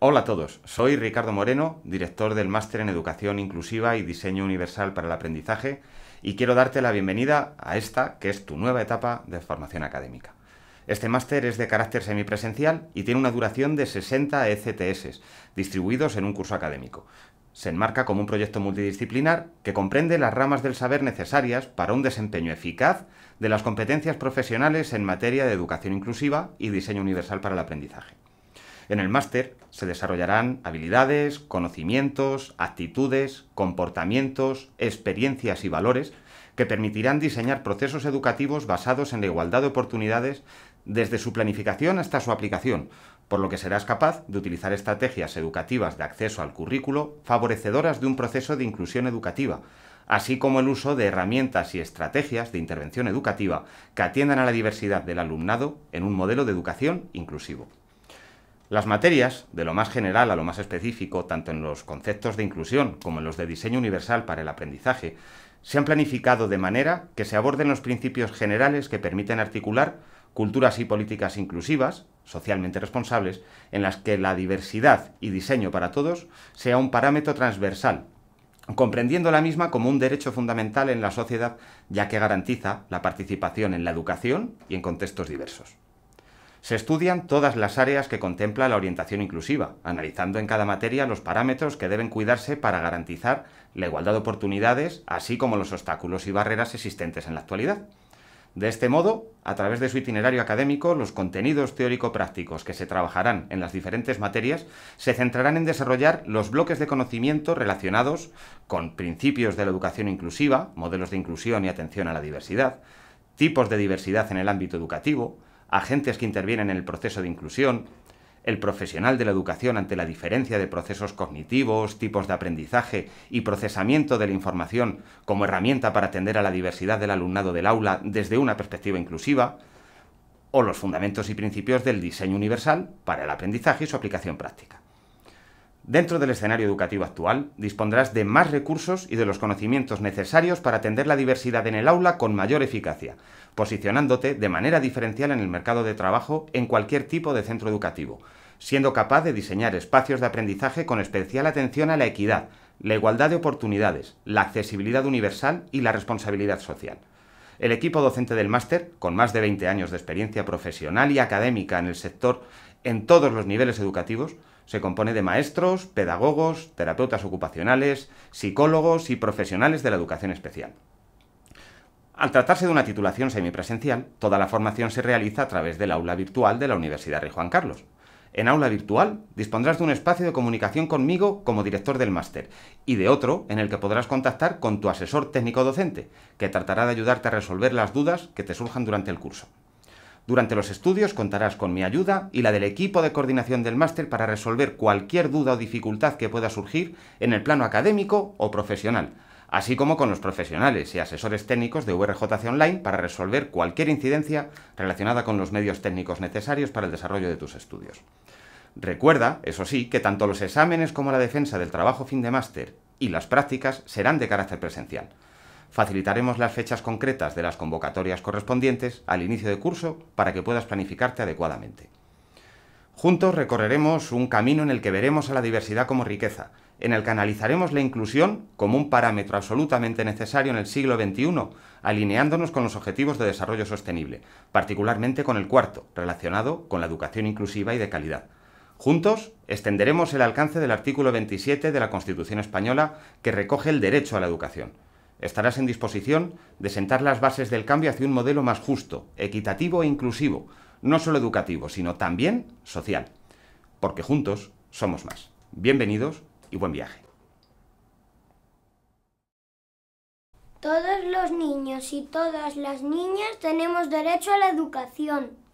Hola a todos, soy Ricardo Moreno, director del Máster en Educación Inclusiva y Diseño Universal para el Aprendizaje, y quiero darte la bienvenida a esta, que es tu nueva etapa de formación académica. Este máster es de carácter semipresencial y tiene una duración de 60 ECTS, distribuidos en un curso académico. Se enmarca como un proyecto multidisciplinar que comprende las ramas del saber necesarias para un desempeño eficaz de las competencias profesionales en materia de educación inclusiva y diseño universal para el aprendizaje. En el máster se desarrollarán habilidades, conocimientos, actitudes, comportamientos, experiencias y valores que permitirán diseñar procesos educativos basados en la igualdad de oportunidades desde su planificación hasta su aplicación, por lo que serás capaz de utilizar estrategias educativas de acceso al currículo favorecedoras de un proceso de inclusión educativa, así como el uso de herramientas y estrategias de intervención educativa que atiendan a la diversidad del alumnado en un modelo de educación inclusivo. Las materias, de lo más general a lo más específico, tanto en los conceptos de inclusión como en los de diseño universal para el aprendizaje, se han planificado de manera que se aborden los principios generales que permiten articular culturas y políticas inclusivas, socialmente responsables, en las que la diversidad y diseño para todos sea un parámetro transversal, comprendiendo la misma como un derecho fundamental en la sociedad, ya que garantiza la participación en la educación y en contextos diversos. Se estudian todas las áreas que contempla la orientación inclusiva, analizando en cada materia los parámetros que deben cuidarse para garantizar la igualdad de oportunidades, así como los obstáculos y barreras existentes en la actualidad. De este modo, a través de su itinerario académico, los contenidos teórico-prácticos que se trabajarán en las diferentes materias se centrarán en desarrollar los bloques de conocimiento relacionados con principios de la educación inclusiva, modelos de inclusión y atención a la diversidad, tipos de diversidad en el ámbito educativo, agentes que intervienen en el proceso de inclusión, el profesional de la educación ante la diferencia de procesos cognitivos, tipos de aprendizaje y procesamiento de la información como herramienta para atender a la diversidad del alumnado del aula desde una perspectiva inclusiva, o los fundamentos y principios del diseño universal para el aprendizaje y su aplicación práctica. Dentro del escenario educativo actual, dispondrás de más recursos y de los conocimientos necesarios para atender la diversidad en el aula con mayor eficacia, posicionándote de manera diferencial en el mercado de trabajo en cualquier tipo de centro educativo, siendo capaz de diseñar espacios de aprendizaje con especial atención a la equidad, la igualdad de oportunidades, la accesibilidad universal y la responsabilidad social. El equipo docente del máster, con más de 20 años de experiencia profesional y académica en el sector en todos los niveles educativos, se compone de maestros, pedagogos, terapeutas ocupacionales, psicólogos y profesionales de la educación especial. Al tratarse de una titulación semipresencial, toda la formación se realiza a través del aula virtual de la Universidad Rey Juan Carlos. En aula virtual dispondrás de un espacio de comunicación conmigo como director del máster y de otro en el que podrás contactar con tu asesor técnico docente, que tratará de ayudarte a resolver las dudas que te surjan durante el curso. Durante los estudios contarás con mi ayuda y la del equipo de coordinación del máster para resolver cualquier duda o dificultad que pueda surgir en el plano académico o profesional, así como con los profesionales y asesores técnicos de VRJC Online para resolver cualquier incidencia relacionada con los medios técnicos necesarios para el desarrollo de tus estudios. Recuerda, eso sí, que tanto los exámenes como la defensa del trabajo fin de máster y las prácticas serán de carácter presencial. Facilitaremos las fechas concretas de las convocatorias correspondientes al inicio de curso para que puedas planificarte adecuadamente. Juntos recorreremos un camino en el que veremos a la diversidad como riqueza, en el que analizaremos la inclusión como un parámetro absolutamente necesario en el siglo XXI, alineándonos con los objetivos de desarrollo sostenible, particularmente con el cuarto, relacionado con la educación inclusiva y de calidad. Juntos extenderemos el alcance del artículo 27 de la Constitución española que recoge el derecho a la educación. Estarás en disposición de sentar las bases del cambio hacia un modelo más justo, equitativo e inclusivo, no solo educativo, sino también social. Porque juntos somos más. Bienvenidos y buen viaje. Todos los niños y todas las niñas tenemos derecho a la educación.